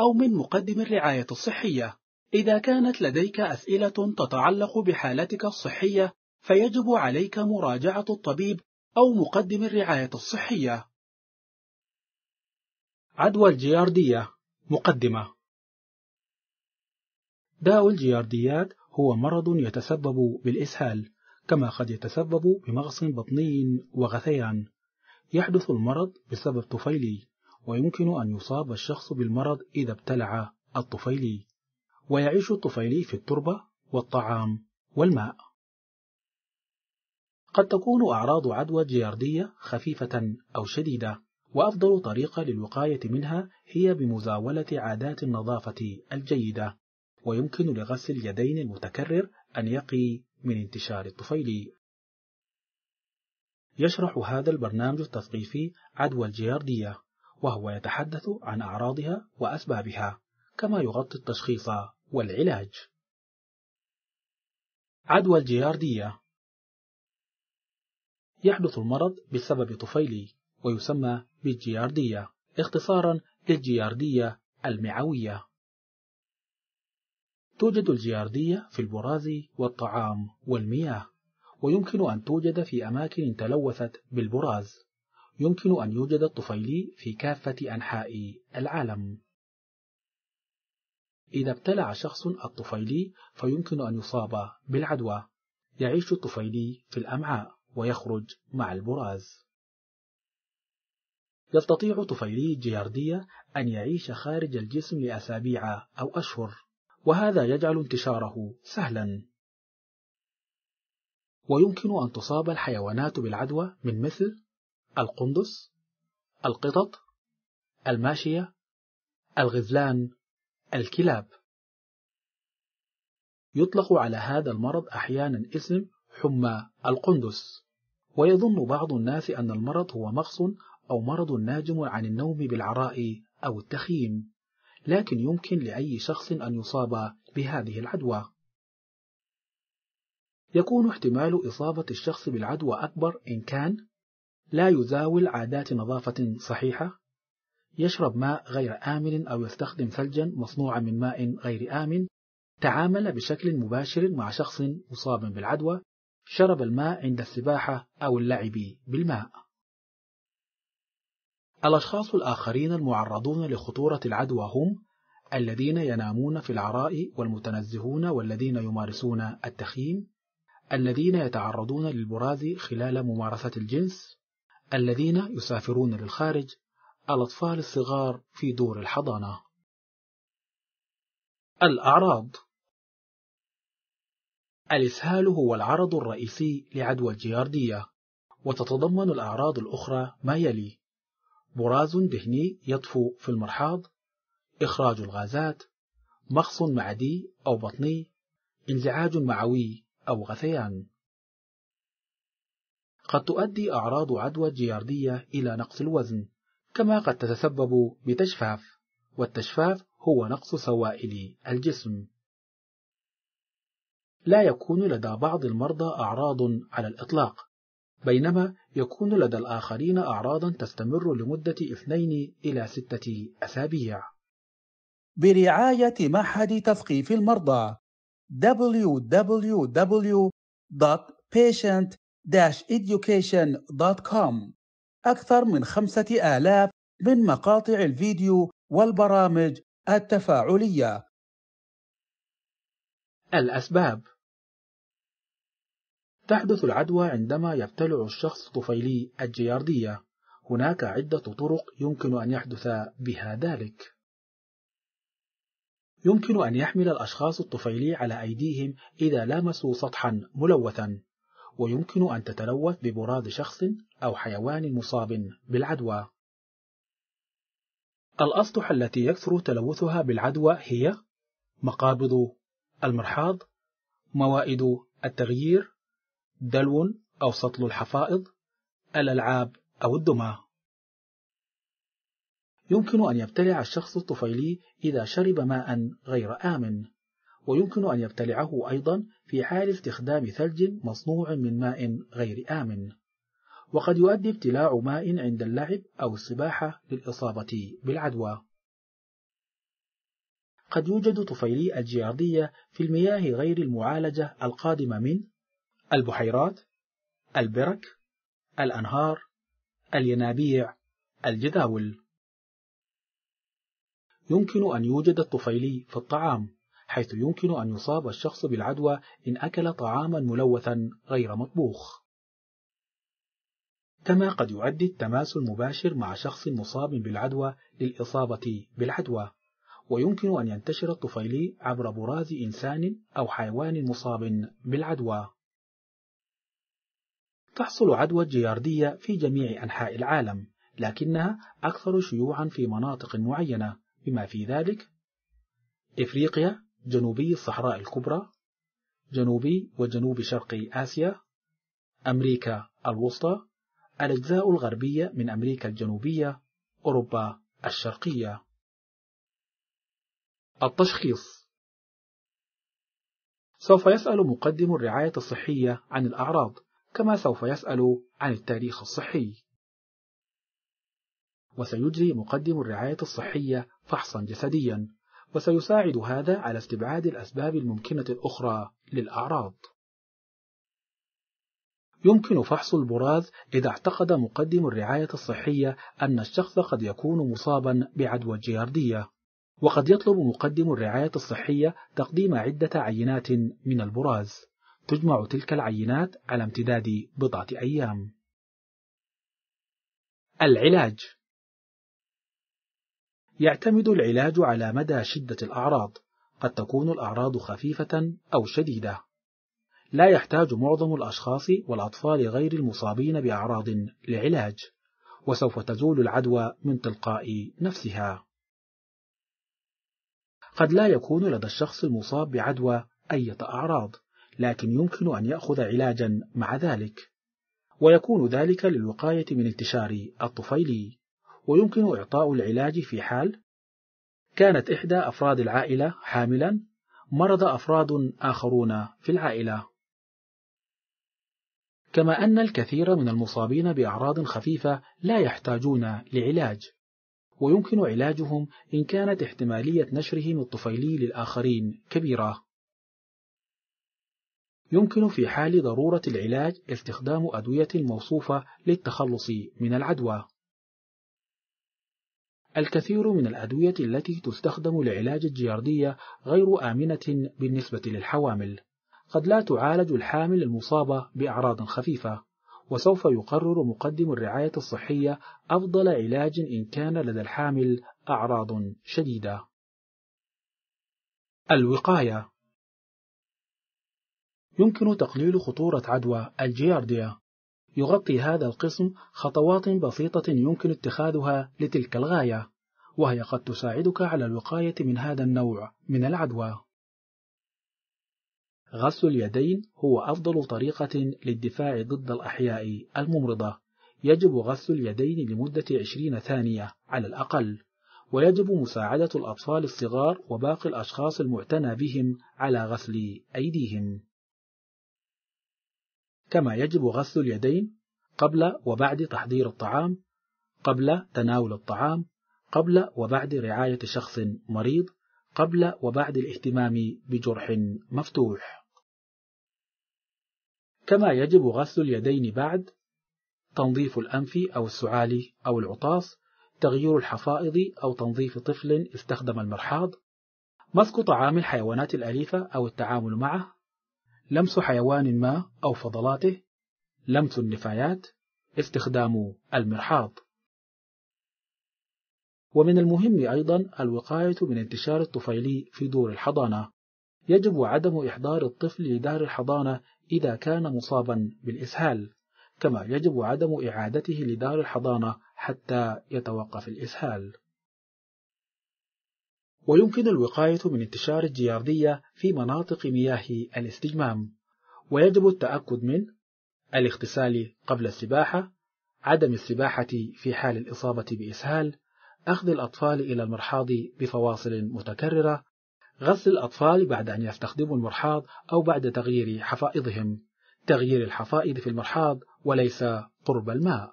أو من مقدم الرعاية الصحية. إذا كانت لديك أسئلة تتعلق بحالتك الصحية، فيجب عليك مراجعة الطبيب أو مقدم الرعاية الصحية. عدوى الجياردية مقدمة داء الجيارديات هو مرض يتسبب بالإسهال كما قد يتسبب بمغص بطني وغثيان يحدث المرض بسبب طفيلي ويمكن أن يصاب الشخص بالمرض إذا ابتلع الطفيلي ويعيش الطفيلي في التربة والطعام والماء قد تكون أعراض عدوى جياردية خفيفة أو شديدة وأفضل طريقة للوقاية منها هي بمزاولة عادات النظافة الجيدة ويمكن لغسل اليدين المتكرر أن يقي من انتشار الطفيلي يشرح هذا البرنامج التثقيفي عدوى الجياردية وهو يتحدث عن أعراضها وأسبابها كما يغطي التشخيص والعلاج عدوى الجياردية يحدث المرض بسبب طفيلي ويسمى بالجياردية اختصارا للجياردية المعوية توجد الجياردية في البراز والطعام والمياه ويمكن أن توجد في أماكن تلوثت بالبراز يمكن أن يوجد الطفيلي في كافة أنحاء العالم إذا ابتلع شخص الطفيلي فيمكن أن يصاب بالعدوى يعيش الطفيلي في الأمعاء ويخرج مع البراز يستطيع طفيلي الجياردية أن يعيش خارج الجسم لأسابيع أو أشهر وهذا يجعل انتشاره سهلا ويمكن أن تصاب الحيوانات بالعدوى من مثل القندس القطط الماشية الغزلان الكلاب يطلق على هذا المرض أحيانا اسم حمى القندس ويظن بعض الناس أن المرض هو مغص أو مرض ناجم عن النوم بالعراء أو التخييم لكن يمكن لأي شخص أن يصاب بهذه العدوى يكون احتمال إصابة الشخص بالعدوى أكبر إن كان لا يزاول عادات نظافة صحيحة يشرب ماء غير آمن أو يستخدم ثلجا مصنوعا من ماء غير آمن تعامل بشكل مباشر مع شخص مصاب بالعدوى شرب الماء عند السباحة أو اللعب بالماء الأشخاص الآخرين المعرضون لخطورة العدوى هم الذين ينامون في العراء والمتنزهون والذين يمارسون التخييم الذين يتعرضون للبراز خلال ممارسة الجنس الذين يسافرون للخارج الأطفال الصغار في دور الحضانة الأعراض الإسهال هو العرض الرئيسي لعدوى الجياردية وتتضمن الأعراض الأخرى ما يلي براز دهني يطفو في المرحاض إخراج الغازات مخص معدي أو بطني انزعاج معوي أو غثيان قد تؤدي أعراض عدوى الجياردية إلى نقص الوزن كما قد تتسبب بتجفاف والتجفاف هو نقص سوائل الجسم لا يكون لدى بعض المرضى أعراض على الإطلاق بينما يكون لدى الآخرين أعراضا تستمر لمدة اثنين إلى ستة أسابيع برعاية معهد تثقيف المرضى www.patient education.com أكثر من خمسة آلاف من مقاطع الفيديو والبرامج التفاعلية الأسباب تحدث العدوى عندما يبتلع الشخص طفيلي الجياردية هناك عدة طرق يمكن أن يحدث بها ذلك يمكن أن يحمل الأشخاص الطفيلي على أيديهم إذا لامسوا سطحا ملوثا ويمكن أن تتلوث ببراز شخص أو حيوان مصاب بالعدوى الأسطح التي يكثر تلوثها بالعدوى هي مقابض المرحاض موائد التغيير دلو أو سطل الحفائض الألعاب أو الدمى يمكن أن يبتلع الشخص الطفيلي إذا شرب ماء غير آمن ويمكن أن يبتلعه أيضا في حال استخدام ثلج مصنوع من ماء غير آمن وقد يؤدي ابتلاع ماء عند اللعب أو السباحة للإصابة بالعدوى قد يوجد طفيلي الجياردية في المياه غير المعالجة القادمة من البحيرات البرك الأنهار الينابيع الجداول يمكن أن يوجد الطفيلي في الطعام حيث يمكن أن يصاب الشخص بالعدوى إن أكل طعاما ملوثا غير مطبوخ كما قد يؤدي التماس المباشر مع شخص مصاب بالعدوى للإصابة بالعدوى ويمكن أن ينتشر الطفيلي عبر براز إنسان أو حيوان مصاب بالعدوى تحصل عدوى الجياردية في جميع أنحاء العالم لكنها أكثر شيوعا في مناطق معينة بما في ذلك إفريقيا جنوبي الصحراء الكبرى جنوبي وجنوب شرق آسيا أمريكا الوسطى الأجزاء الغربية من أمريكا الجنوبية أوروبا الشرقية التشخيص سوف يسأل مقدم الرعاية الصحية عن الأعراض كما سوف يسأل عن التاريخ الصحي وسيجري مقدم الرعاية الصحية فحصا جسديا وسيساعد هذا على استبعاد الأسباب الممكنة الأخرى للأعراض يمكن فحص البراز إذا اعتقد مقدم الرعاية الصحية أن الشخص قد يكون مصابا بعدوى الجياردية وقد يطلب مقدم الرعاية الصحية تقديم عدة عينات من البراز تجمع تلك العينات على امتداد بضعة أيام العلاج يعتمد العلاج على مدى شدة الأعراض قد تكون الأعراض خفيفة أو شديدة لا يحتاج معظم الأشخاص والأطفال غير المصابين بأعراض لعلاج وسوف تزول العدوى من تلقاء نفسها قد لا يكون لدى الشخص المصاب بعدوى أي أعراض لكن يمكن أن يأخذ علاجا مع ذلك ويكون ذلك للوقاية من انتشار الطفيلي ويمكن إعطاء العلاج في حال كانت إحدى أفراد العائلة حاملا مرض أفراد آخرون في العائلة كما أن الكثير من المصابين بأعراض خفيفة لا يحتاجون لعلاج ويمكن علاجهم إن كانت احتمالية نشرهم الطفيلي للآخرين كبيرة يمكن في حال ضرورة العلاج استخدام أدوية موصوفة للتخلص من العدوى الكثير من الأدوية التي تستخدم لعلاج الجياردية غير آمنة بالنسبة للحوامل قد لا تعالج الحامل المصابة بأعراض خفيفة وسوف يقرر مقدم الرعاية الصحية أفضل علاج إن كان لدى الحامل أعراض شديدة الوقاية يمكن تقليل خطورة عدوى الجيارديا يغطي هذا القسم خطوات بسيطة يمكن اتخاذها لتلك الغاية، وهي قد تساعدك على الوقاية من هذا النوع من العدوى. غسل اليدين هو أفضل طريقة للدفاع ضد الأحياء الممرضة. يجب غسل اليدين لمدة 20 ثانية على الأقل، ويجب مساعدة الأطفال الصغار وباقي الأشخاص المعتنى بهم على غسل أيديهم. كما يجب غسل اليدين قبل وبعد تحضير الطعام قبل تناول الطعام قبل وبعد رعاية شخص مريض قبل وبعد الاهتمام بجرح مفتوح كما يجب غسل اليدين بعد تنظيف الأنف أو السعال أو العطاس تغيير الحفائض أو تنظيف طفل استخدم المرحاض مسك طعام الحيوانات الأليفة أو التعامل معه لمس حيوان ما أو فضلاته لمس النفايات استخدام المرحاض ومن المهم أيضا الوقاية من انتشار الطفيلي في دور الحضانة يجب عدم إحضار الطفل لدار الحضانة إذا كان مصابا بالإسهال كما يجب عدم إعادته لدار الحضانة حتى يتوقف الإسهال ويمكن الوقاية من انتشار الجياردية في مناطق مياه الاستجمام ويجب التأكد من الاغتسال قبل السباحة عدم السباحة في حال الإصابة بإسهال أخذ الأطفال إلى المرحاض بفواصل متكررة غسل الأطفال بعد أن يستخدموا المرحاض أو بعد تغيير حفائضهم تغيير الحفائض في المرحاض وليس قرب الماء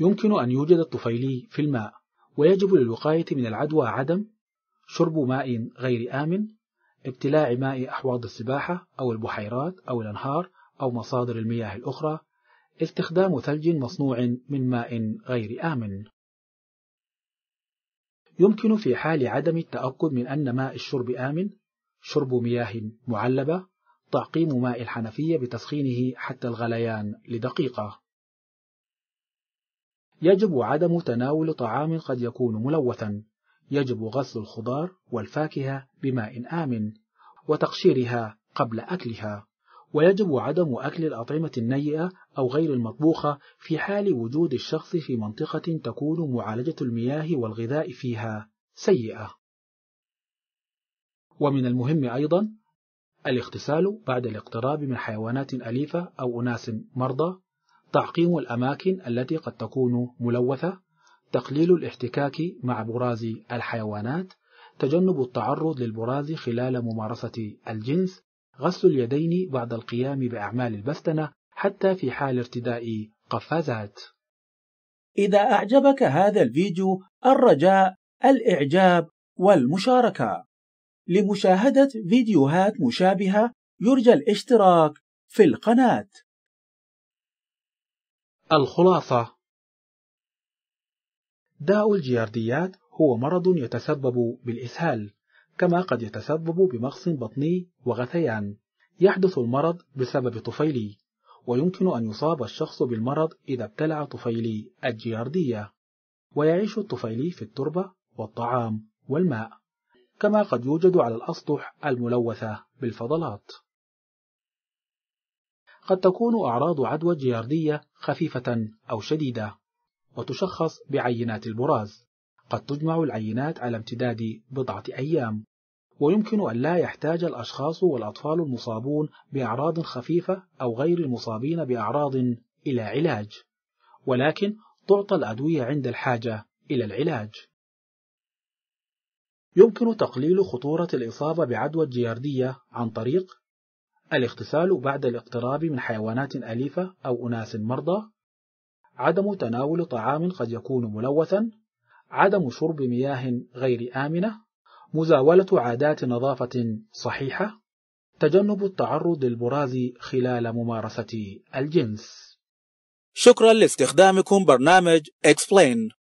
يمكن أن يوجد الطفيلي في الماء ويجب للوقاية من العدوى عدم شرب ماء غير آمن ابتلاع ماء أحواض السباحة أو البحيرات أو الأنهار أو مصادر المياه الأخرى استخدام ثلج مصنوع من ماء غير آمن يمكن في حال عدم التأكد من أن ماء الشرب آمن شرب مياه معلبة تعقيم ماء الحنفية بتسخينه حتى الغليان لدقيقة يجب عدم تناول طعام قد يكون ملوثا يجب غسل الخضار والفاكهة بماء آمن وتقشيرها قبل أكلها ويجب عدم أكل الأطعمة النيئة أو غير المطبوخة في حال وجود الشخص في منطقة تكون معالجة المياه والغذاء فيها سيئة ومن المهم أيضا الاغتسال بعد الاقتراب من حيوانات أليفة أو أناس مرضى تعقيم الأماكن التي قد تكون ملوثة تقليل الاحتكاك مع براز الحيوانات تجنب التعرض للبراز خلال ممارسة الجنس غسل اليدين بعد القيام بأعمال البستنة حتى في حال ارتداء قفازات إذا أعجبك هذا الفيديو الرجاء الإعجاب والمشاركة لمشاهدة فيديوهات مشابهة يرجى الاشتراك في القناة الخلاصة داء الجيارديات هو مرض يتسبب بالإسهال كما قد يتسبب بمغص بطني وغثيان يحدث المرض بسبب طفيلي ويمكن أن يصاب الشخص بالمرض إذا ابتلع طفيلي الجياردية ويعيش الطفيلي في التربة والطعام والماء كما قد يوجد على الأسطح الملوثة بالفضلات قد تكون أعراض عدوى الجياردية خفيفة أو شديدة وتشخص بعينات البراز قد تجمع العينات على امتداد بضعة أيام ويمكن أن لا يحتاج الأشخاص والأطفال المصابون بأعراض خفيفة أو غير المصابين بأعراض إلى علاج ولكن تعطى الأدوية عند الحاجة إلى العلاج يمكن تقليل خطورة الإصابة بعدوى الجياردية عن طريق الاغتسال بعد الاقتراب من حيوانات أليفة أو أناس مرضى عدم تناول طعام قد يكون ملوثا عدم شرب مياه غير آمنة مزاولة عادات نظافة صحيحة تجنب التعرض للبراز خلال ممارسة الجنس شكرا لاستخدامكم برنامج Explain